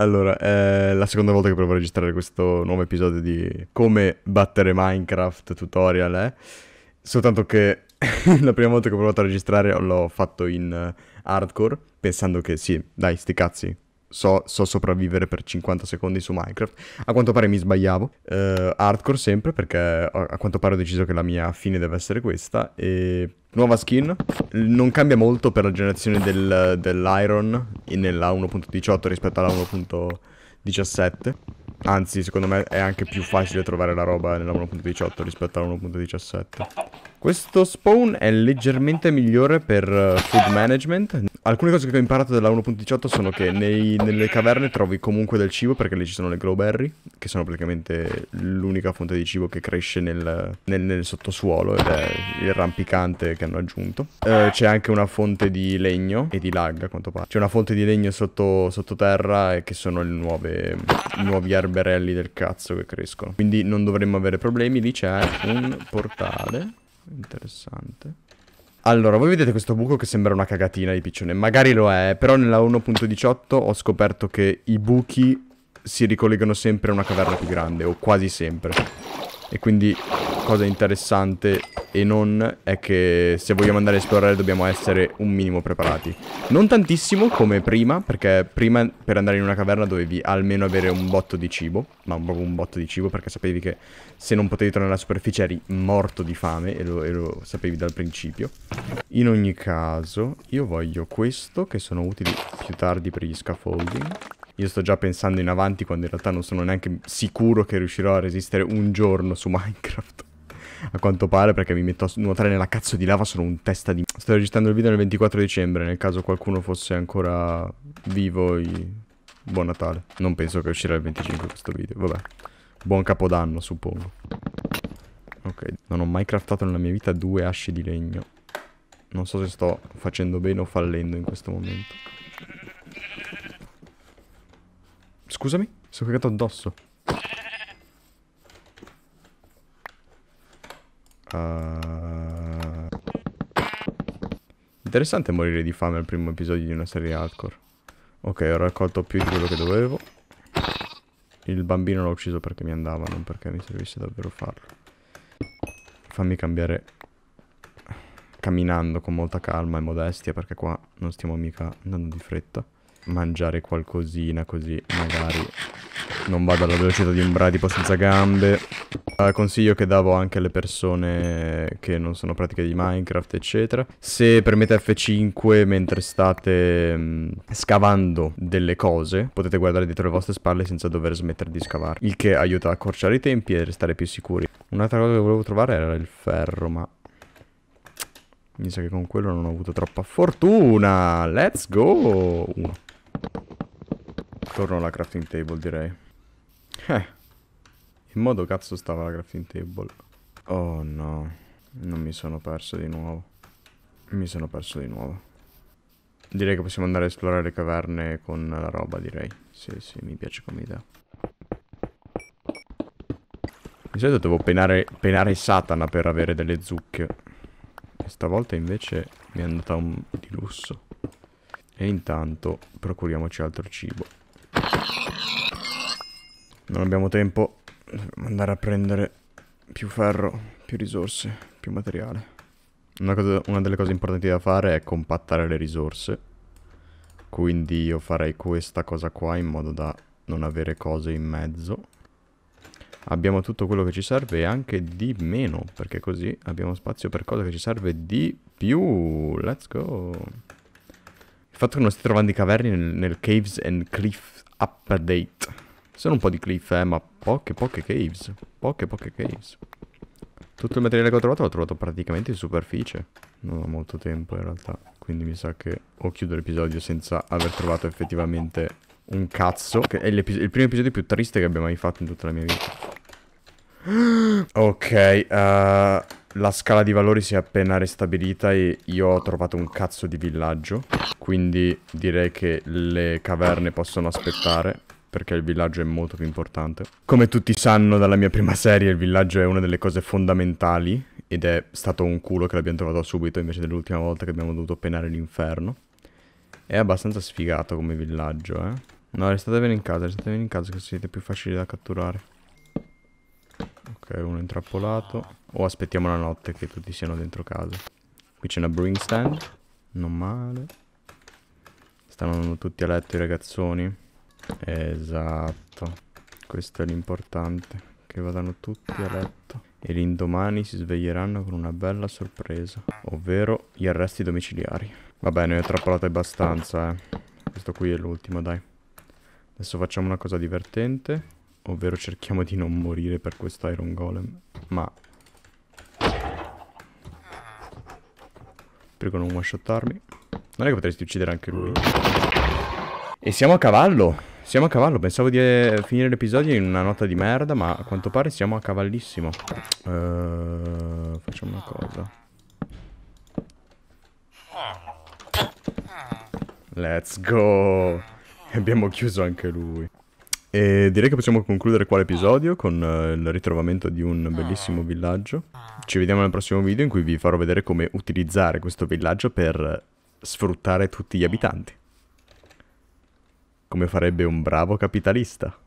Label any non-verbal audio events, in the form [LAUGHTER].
Allora, è eh, la seconda volta che provo a registrare questo nuovo episodio di come battere Minecraft tutorial, eh? Soltanto che [LAUGHS] la prima volta che ho provato a registrare l'ho fatto in eh, hardcore, pensando che sì, dai, sti cazzi, So, so, sopravvivere per 50 secondi su Minecraft. A quanto pare mi sbagliavo. Uh, hardcore sempre, perché a quanto pare ho deciso che la mia fine deve essere questa. E nuova skin. Non cambia molto per la generazione del, dell'iron nella 1.18 rispetto alla 1.17. Anzi, secondo me è anche più facile trovare la roba nella 1.18 rispetto alla 1.17. Questo spawn è leggermente migliore per eh, food management. Alcune cose che ho imparato dalla 1.18 sono che nei, nelle caverne trovi comunque del cibo perché lì ci sono le glowberry, che sono praticamente l'unica fonte di cibo che cresce nel, nel, nel sottosuolo ed è il rampicante che hanno aggiunto. Eh, c'è anche una fonte di legno e di lag a quanto pare. C'è una fonte di legno sotto, sottoterra e che sono nuove, i nuovi arberelli del cazzo che crescono. Quindi non dovremmo avere problemi. Lì c'è un portale interessante. Allora, voi vedete questo buco che sembra una cagatina di piccione? Magari lo è, però nella 1.18 ho scoperto che i buchi si ricollegano sempre a una caverna più grande, o quasi sempre. E quindi, cosa interessante, e non è che se vogliamo andare a esplorare dobbiamo essere un minimo preparati. Non tantissimo come prima, perché prima per andare in una caverna dovevi almeno avere un botto di cibo, ma proprio un botto di cibo perché sapevi che se non potevi tornare alla superficie eri morto di fame e lo, e lo sapevi dal principio. In ogni caso io voglio questo che sono utili più tardi per gli scaffolding. Io sto già pensando in avanti quando in realtà non sono neanche sicuro che riuscirò a resistere un giorno su Minecraft a quanto pare, perché mi metto a nuotare nella cazzo di lava, sono un testa di... Sto registrando il video nel 24 dicembre, nel caso qualcuno fosse ancora vivo, i... buon Natale. Non penso che uscirà il 25 questo video, vabbè. Buon capodanno, suppongo. Ok, non ho mai craftato nella mia vita due asce di legno. Non so se sto facendo bene o fallendo in questo momento. Scusami, sono cagato addosso. Uh... Interessante morire di fame al primo episodio di una serie hardcore. Ok, ho raccolto più di quello che dovevo. Il bambino l'ho ucciso perché mi andava, non perché mi servisse davvero farlo. Fammi cambiare camminando con molta calma e modestia perché qua non stiamo mica andando di fretta. Mangiare qualcosina così magari non vado alla velocità di un bradipo senza gambe. Eh, consiglio che davo anche alle persone che non sono pratiche di Minecraft, eccetera. Se premete F5 mentre state mh, mm, scavando delle cose, potete guardare dietro le vostre spalle senza dover smettere di scavare, il che aiuta a accorciare i tempi e restare più sicuri. Un'altra cosa che volevo trovare era il ferro, ma mi sa che con quello non ho avuto troppa fortuna. Let's go! Uno. Torno alla crafting table, direi. Eh. In modo cazzo stava la crafting table? Oh no, non mi sono perso di nuovo. Mi sono perso di nuovo. Direi che possiamo andare a esplorare le caverne con la roba, direi. Sì, sì, mi piace come idea. Di solito devo penare, penare Satana per avere delle zucche. E stavolta invece mi è andata un... di lusso. E intanto procuriamoci altro cibo. Non abbiamo tempo. Dobbiamo andare a prendere più ferro, più risorse, più materiale. Una, cosa, una, delle cose importanti da fare è compattare le risorse. Quindi io farei questa cosa qua in modo da non avere cose in mezzo. Abbiamo tutto quello che ci serve e anche di meno, perché così abbiamo spazio per cosa che ci serve di più. Let's go! Il fatto che non stia trovando i caverni nel, nel Caves and Cliff Update sono un po' di cliff, eh, ma poche, poche caves. Poche, poche caves. Tutto il materiale che ho trovato l'ho trovato praticamente in superficie. Non ho molto tempo in realtà, quindi mi sa che o chiudo l'episodio senza aver trovato effettivamente un cazzo. Che è il primo episodio più triste che abbia mai fatto in tutta la mia vita. Ok, uh, la scala di valori si è appena ristabilita e io ho trovato un cazzo di villaggio. Quindi direi che le caverne possono aspettare perché il villaggio è molto più importante. Come tutti sanno dalla mia prima serie, il villaggio è una delle cose fondamentali ed è stato un culo che l'abbiamo trovato subito invece dell'ultima volta che abbiamo dovuto penare l'inferno. È abbastanza sfigato come villaggio, eh. No, restate bene in casa, restate bene in casa che siete più facili da catturare. Ok, uno intrappolato. O aspettiamo la notte che tutti siano dentro casa. Qui c'è una brewing stand. Non male. Stanno tutti a letto i ragazzoni. Esatto. Questo è l'importante. Che vadano tutti a letto. E l'indomani si sveglieranno con una bella sorpresa. Ovvero gli arresti domiciliari. Vabbè, ne ho trappolate abbastanza, eh. Questo qui è l'ultimo, dai. Adesso facciamo una cosa divertente. Ovvero cerchiamo di non morire per questo Iron Golem. Ma... Prego non one-shotarmi. Non è che potresti uccidere anche lui? E siamo a cavallo! Siamo a cavallo, pensavo di eh, finire l'episodio in una nota di merda, ma a quanto pare siamo a cavallissimo. Uh, facciamo una cosa. Let's go! Abbiamo chiuso anche lui. E direi che possiamo concludere qua l'episodio con eh, il ritrovamento di un bellissimo villaggio. Ci vediamo nel prossimo video in cui vi farò vedere come utilizzare questo villaggio per sfruttare tutti gli abitanti come farebbe un bravo capitalista.